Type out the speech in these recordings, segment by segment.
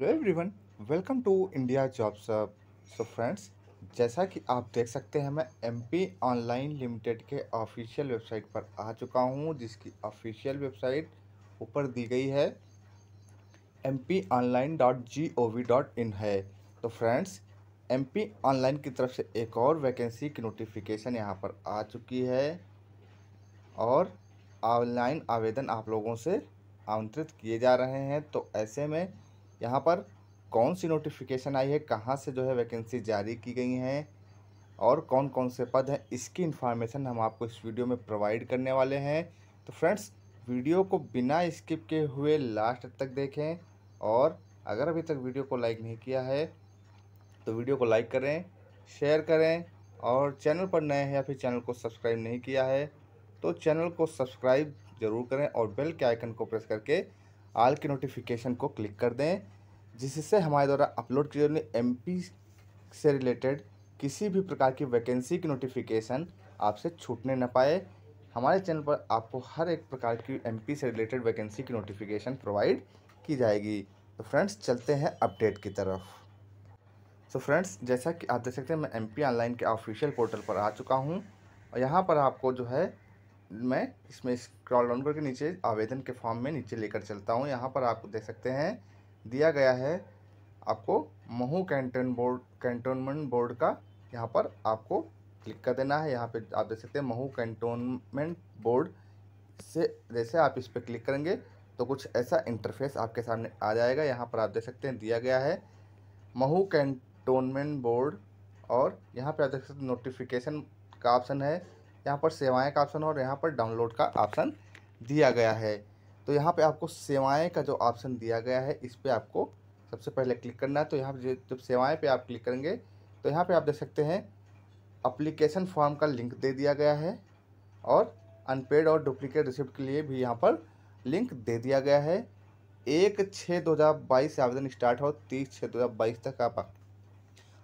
hello everyone welcome to India job सब so friends जैसा कि आप देख सकते हैं मैं एमपी ऑनलाइन लिमिटेड के ऑफिशियल वेबसाइट पर आ चुका हूं जिसकी ऑफिशियल वेबसाइट ऊपर दी गई है M P online dot G O V dot in है तो फ्रेंड्स एम पी ऑनलाइन की तरफ से एक और वैकेंसी की नोटिफिकेशन यहां पर आ चुकी है और ऑनलाइन आवेदन आप लोगों से आमंत्रित किए जा रहे हैं तो ऐसे में यहाँ पर कौन सी नोटिफिकेशन आई है कहाँ से जो है वैकेंसी जारी की गई हैं और कौन कौन से पद हैं इसकी इन्फॉर्मेशन हम आपको इस वीडियो में प्रोवाइड करने वाले हैं तो फ्रेंड्स वीडियो को बिना स्किप के हुए लास्ट तक देखें और अगर अभी तक वीडियो को लाइक नहीं किया है तो वीडियो को लाइक करें शेयर करें और चैनल पर नए हैं या फिर चैनल को सब्सक्राइब नहीं किया है तो चैनल को सब्सक्राइब ज़रूर करें और बेल के आइकन को प्रेस करके आल की नोटिफिकेशन को क्लिक कर दें जिससे हमारे द्वारा अपलोड किए हुए एम से रिलेटेड किसी भी प्रकार की वैकेंसी की नोटिफिकेशन आपसे छूटने न पाए हमारे चैनल पर आपको हर एक प्रकार की एम से रिलेटेड वैकेंसी की नोटिफिकेशन प्रोवाइड की जाएगी तो फ्रेंड्स चलते हैं अपडेट की तरफ तो फ्रेंड्स जैसा कि आप देख सकते हैं मैं एम ऑनलाइन के ऑफिशियल पोर्टल पर आ चुका हूँ और यहाँ पर आपको जो है मैं इसमें स्क्रॉल डाउन करके नीचे आवेदन के फॉर्म में नीचे लेकर चलता हूँ यहाँ पर आप देख सकते हैं दिया गया है आपको Mhow canton board cantonment board का यहाँ पर आपको क्लिक कर देना है यहाँ पे आप देख सकते हैं महू कैंटोनमेंट बोर्ड से जैसे आप इस पर क्लिक करेंगे तो कुछ ऐसा इंटरफेस आपके सामने आ जाएगा यहाँ पर आप देख सकते हैं दिया गया है महू कैंटोनमेंट बोर्ड और यहाँ पर आप देख सकते हैं नोटिफिकेशन का ऑप्शन है यहाँ पर सेवाएँ का ऑप्शन और यहाँ पर डाउनलोड का ऑप्शन दिया गया है तो यहाँ पे आपको सेवाएं का जो ऑप्शन दिया गया है इस पर आपको सबसे पहले क्लिक करना है तो यहाँ पर जब सेवाएं पे आप क्लिक करेंगे तो यहाँ पे आप देख सकते हैं अप्लीकेशन फॉर्म का लिंक दे दिया गया है और अनपेड और डुप्लीकेट रिसिप्ट के लिए भी यहाँ पर लिंक दे दिया गया है एक छः दो हज़ार बाईस से आवेदन स्टार्ट हो तीस छः दो हज़ार बाईस तक आप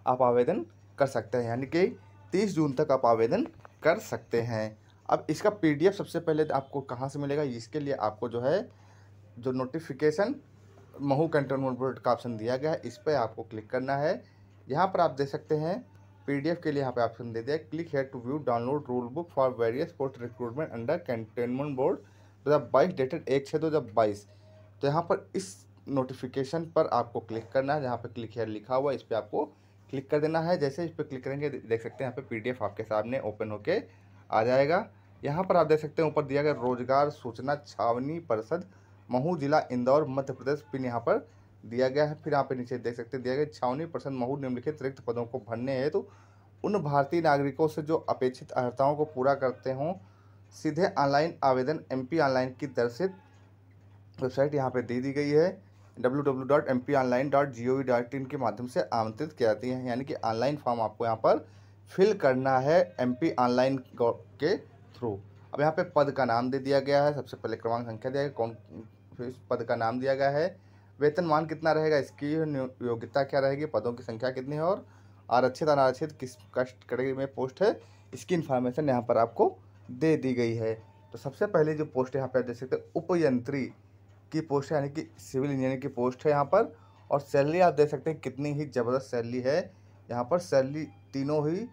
आप आवेदन कर सकते हैं यानी कि तीस जून तक आप आवेदन कर सकते हैं अब इसका पीडीएफ सबसे पहले तो आपको कहाँ से मिलेगा इसके लिए आपको जो है जो नोटिफिकेशन महू कंटोनमेंट बोर्ड का ऑप्शन दिया गया है इस पर आपको क्लिक करना है यहाँ पर आप देख सकते हैं पीडीएफ के लिए यहाँ पे ऑप्शन दे दिया click here to view download rule book for various post recruitment under cantonment board दो हज़ार बाईस डेटेड एक छः दो हज़ार बाईस तो यहाँ पर इस नोटिफिकेशन पर आपको क्लिक करना है जहाँ पर क्लिक हेयर लिखा हुआ इस पर आपको क्लिक कर देना है जैसे इस पर क्लिक करेंगे देख सकते हैं यहाँ पर पी आपके सामने ओपन होके आ जाएगा यहाँ पर आप देख सकते हैं ऊपर दिया गया रोजगार सूचना छावनी परिषद महू जिला इंदौर मध्य प्रदेश पिन यहाँ पर दिया गया है फिर यहाँ पे नीचे देख सकते हैं दिया गया छावनी परिषद महू निम्नलिखित रिक्त पदों को भरने हैं तो उन भारतीय नागरिकों से जो अपेक्षित अर्ताओं को पूरा करते हों सीधे ऑनलाइन आवेदन एम ऑनलाइन की दर्शित वेबसाइट यहाँ पर दे दी गई है www.mponline.gov.in के माध्यम से आमंत्रित किया जाती है यानी कि ऑनलाइन फॉर्म आपको यहाँ पर फिल करना है एम ऑनलाइन के थ्रू अब यहाँ पे पद का नाम दे दिया गया है सबसे पहले क्रमांक संख्या दिया गया कौन फिर इस पद का नाम दिया गया है वेतनमान कितना रहेगा इसकी योग्यता क्या रहेगी पदों की संख्या कितनी है और आरक्षित अनारक्षित किस कैटेगरी में पोस्ट है इसकी इन्फॉर्मेशन यहाँ पर आपको दे दी गई है तो सबसे पहले जो पोस्ट यहाँ पर आप देख सकते हैं उपयंत्री की पोस्ट यानी कि सिविल इंजीनियर की पोस्ट है यहाँ पर और सैलरी आप देख सकते हैं कितनी ही ज़बरदस्त सैलरी है यहाँ पर सैलरी तीनों ही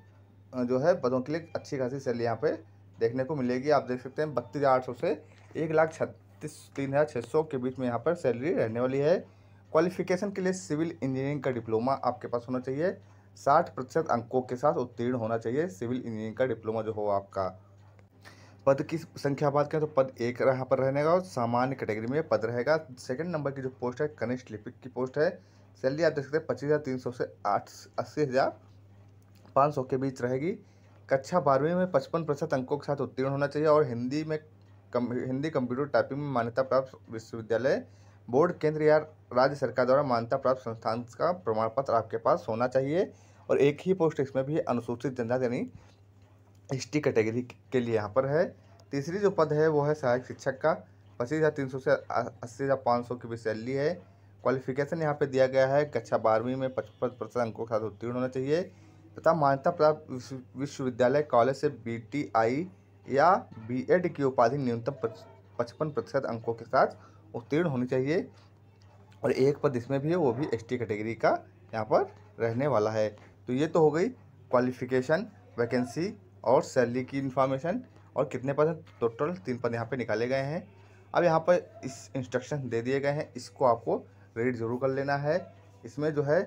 जो है पदों के लिए अच्छी खासी सैलरी यहाँ पर देखने को मिलेगी आप देख सकते हैं बत्तीस हज़ार आठ सौ से एक लाख छत्तीस तीन हज़ार छः सौ के बीच में यहाँ पर सैलरी रहने वाली है क्वालिफिकेशन के लिए सिविल इंजीनियरिंग का डिप्लोमा आपके पास होना चाहिए साठ प्रतिशत अंकों के साथ उत्तीर्ण होना चाहिए सिविल इंजीनियरिंग का डिप्लोमा जो हो आपका पद की संख्या बात करें तो पद एक यहाँ पर रहने का और सामान्य कैटेगरी में पद रहेगा सेकेंड नंबर की जो पोस्ट है कनिष्ठ लिपिक की पोस्ट है सैलरी आप देख सकते हैं पच्चीस हज़ार तीन सौ से आठ अस्सी हज़ार पाँच सौ के बीच रहेगी कक्षा बारहवीं में पचपन प्रतिशत अंकों के साथ उत्तीर्ण होना चाहिए और हिंदी में कम, हिंदी कंप्यूटर टाइपिंग में मान्यता प्राप्त विश्वविद्यालय बोर्ड केंद्र या राज्य सरकार द्वारा मान्यता प्राप्त संस्थान का प्रमाण पत्र आपके पास होना चाहिए और एक ही पोस्ट इसमें भी अनुसूचित जनजाति यानी एस कैटेगरी के लिए यहाँ पर है तीसरी जो पद है वो है सहायक शिक्षक का पच्चीस हज़ार तीन सौ से अस्सी हज़ार पाँच सौ की भी सैलरी है क्वालिफिकेशन यहाँ पे दिया गया है कक्षा बारहवीं में पचपन प्रतिशत अंकों के साथ उत्तीर्ण होना चाहिए तथा मान्यता प्राप्त विश्वविद्यालय कॉलेज से बीटीआई या बीएड की उपाधि न्यूनतम पचपन प्रतिशत अंकों के साथ उत्तीर्ण होनी चाहिए और एक पद इसमें भी है वो भी एसटी कैटेगरी का यहाँ पर रहने वाला है तो ये तो हो गई क्वालिफिकेशन वैकेंसी और सैलरी की इन्फॉर्मेशन और कितने पद हैं टोटल तीन पद यहाँ पे निकाले गए हैं अब यहाँ पर इस इंस्ट्रक्शन दे दिए गए हैं इसको आपको रीड ज़रूर कर लेना है इसमें जो है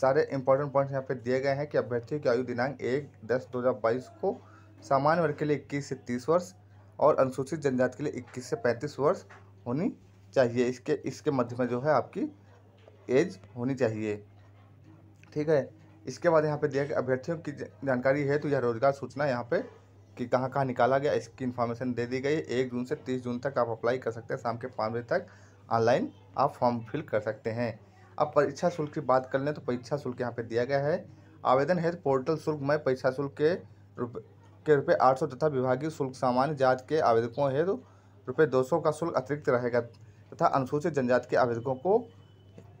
सारे इंपॉर्टेंट पॉइंट्स यहाँ पे दिए गए हैं कि अभ्यर्थियों की आयु दिनांक एक दस दो हज़ार बाईस को सामान्य वर्ग के लिए इक्कीस से तीस वर्ष और अनुसूचित जनजाति के लिए इक्कीस से पैंतीस वर्ष होनी चाहिए इसके इसके मध्य में जो है आपकी एज होनी चाहिए ठीक है इसके बाद यहाँ पे दिया गया अभ्यर्थियों की जानकारी है तो यह रोजगार सूचना यहाँ पे कि कहाँ कहाँ निकाला गया इसकी इन्फॉर्मेशन दे दी गई है एक जून से तीस जून तक आप अप्लाई कर सकते हैं शाम के पाँच बजे तक ऑनलाइन आप फॉर्म फिल कर सकते हैं अब परीक्षा शुल्क की बात कर लें तो परीक्षा शुल्क यहाँ पे दिया गया है आवेदन हेतु पोर्टल शुल्क में परीक्षा शुल्क के रुपये के रुपये आठ सौ तथा विभागीय शुल्क सामान्य जात के आवेदकों हेतु रुपये दो सौ का शुल्क अतिरिक्त रहेगा तथा अनुसूचित जनजाति के आवेदकों को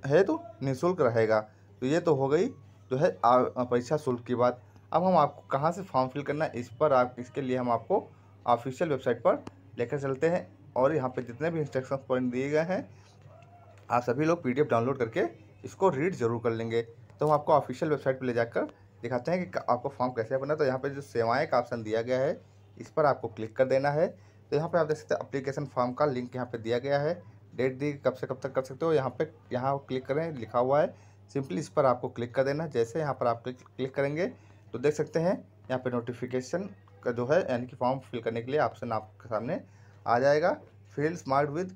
हेतु निःशुल्क रहेगा तो ये तो हो गई जो है परीक्षा शुल्क की बात अब हम आपको कहाँ से फॉर्म फिल करना है इस पर आप इसके लिए हम आपको ऑफिशियल वेबसाइट पर लेकर चलते हैं और यहाँ पे जितने भी इंस्ट्रक्शन पॉइंट दिए गए हैं आप सभी लोग पीडीएफ डाउनलोड करके इसको रीड ज़रूर कर लेंगे तो हम आपको ऑफिशियल वेबसाइट पर ले जाकर दिखाते हैं कि आपको फॉर्म कैसे बना तो यहाँ पर जो सेवाएँ का ऑप्शन दिया गया है इस पर आपको क्लिक कर देना है तो यहाँ पर आप देख सकते हैं अप्लीकेशन फॉर्म का लिंक यहाँ पर दिया गया है डेट दी कब से कब तक कर सकते हो यहाँ पर यहाँ क्लिक करें लिखा हुआ है सिंपली इस पर आपको क्लिक कर देना जैसे यहाँ पर आप क्लिक करेंगे तो देख सकते हैं यहाँ पर नोटिफिकेशन का जो है यानी कि फॉर्म फिल करने के लिए ऑप्शन आपके सामने आ जाएगा field smart with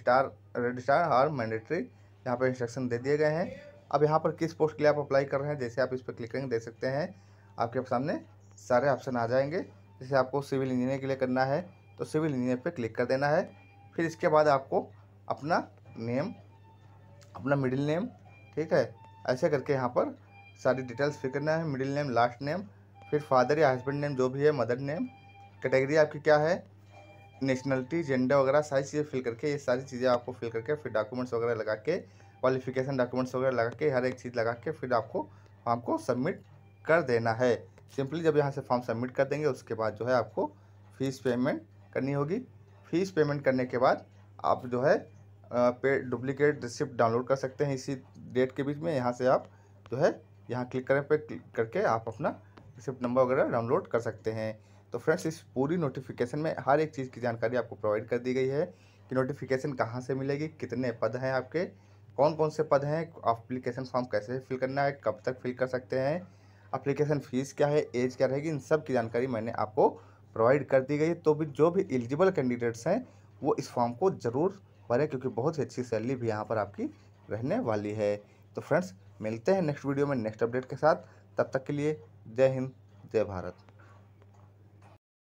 star red star are mandatory यहाँ पर इंस्ट्रक्शन दे दिए गए हैं अब यहाँ पर किस पोस्ट के लिए आप अप्लाई कर रहे हैं जैसे आप इस पर क्लिक करेंगे देख सकते हैं आपके सामने सारे ऑप्शन आ जाएंगे जैसे आपको सिविल इंजीनियर के लिए करना है तो सिविल इंजीनियर पर क्लिक कर देना है फिर इसके बाद आपको अपना नेम अपना मिडिल नेम ठीक है ऐसे करके यहाँ पर सारी डिटेल्स फिर करना है मिडिल नेम लास्ट नेम फिर फादर या हस्बैंड नेम जो भी है मदर नेम कैटेगरी आपकी क्या है नेशनलिटी जेंडर वगैरह सारी चीज़ें फिल करके ये सारी चीज़ें आपको फिल करके फिर डॉक्यूमेंट्स वगैरह लगा के क्वालिफिकेशन डॉक्यूमेंट्स वगैरह लगा के हर एक चीज़ लगा के फिर आपको फॉर्म को सबमिट कर देना है सिंपली जब यहाँ से फॉर्म सबमिट कर देंगे उसके बाद जो है आपको फ़ीस पेमेंट करनी होगी फ़ीस पेमेंट करने के बाद आप जो है पे डुप्लीकेट रिसिप्ट डाउनलोड कर सकते हैं इसी डेट के बीच में यहाँ से आप जो है यहाँ क्लिक करें पे क्लिक करके आप अपना रिसिप्ट नंबर वगैरह डाउनलोड कर सकते हैं तो फ्रेंड्स इस पूरी नोटिफिकेशन में हर एक चीज़ की जानकारी आपको प्रोवाइड कर दी गई है कि नोटिफिकेशन कहाँ से मिलेगी कितने पद हैं आपके कौन कौन से पद हैं अप्लीकेशन फॉर्म कैसे फिल करना है कब तक फिल कर सकते हैं अप्लीकेशन फ़ीस क्या है एज क्या रहेगी इन सब की जानकारी मैंने आपको प्रोवाइड कर दी गई है तो भी जो भी एलिजिबल कैंडिडेट्स हैं वो इस फॉर्म को ज़रूर भरें क्योंकि बहुत ही अच्छी सैलरी भी यहाँ पर आपकी रहने वाली है तो फ्रेंड्स मिलते हैं नेक्स्ट वीडियो में नेक्स्ट अपडेट के साथ तब तक के लिए जय हिंद जय भारत